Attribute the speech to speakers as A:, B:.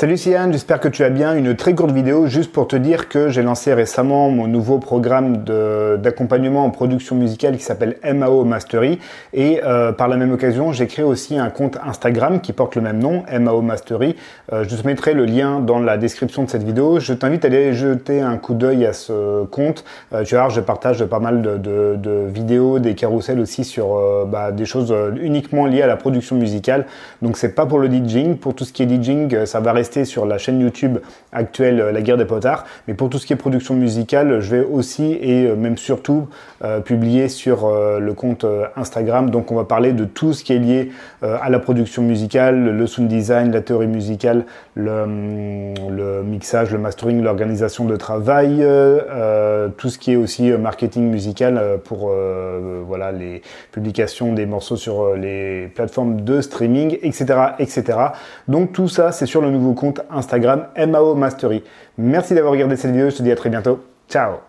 A: Salut Sian, j'espère que tu vas bien. Une très courte vidéo juste pour te dire que j'ai lancé récemment mon nouveau programme d'accompagnement en production musicale qui s'appelle MAO Mastery. Et euh, par la même occasion, j'ai créé aussi un compte Instagram qui porte le même nom, MAO Mastery. Euh, je te mettrai le lien dans la description de cette vidéo. Je t'invite à aller jeter un coup d'œil à ce compte. Euh, tu vois, je partage pas mal de, vidéos, des carousels aussi sur bah, des choses uniquement liées à la production musicale. Donc c'est pas pour le DJing. Pour tout ce qui est DJing, ça va rester sur la chaîne YouTube actuelle euh, La Guerre des Potards, mais pour tout ce qui est production musicale, je vais aussi et euh, même surtout euh, publier sur le compte Instagram. Donc on va parler de tout ce qui est lié à la production musicale, le sound design, la théorie musicale, le, hum, le mixage, le mastering, l'organisation de travail, tout ce qui est aussi marketing musical pour voilà les publications des morceaux sur les plateformes de streaming, etc., etc. Donc tout ça, c'est sur le nouveau compte Instagram MAO Mastery. Merci d'avoir regardé cette vidéo, je te dis à très bientôt. Ciao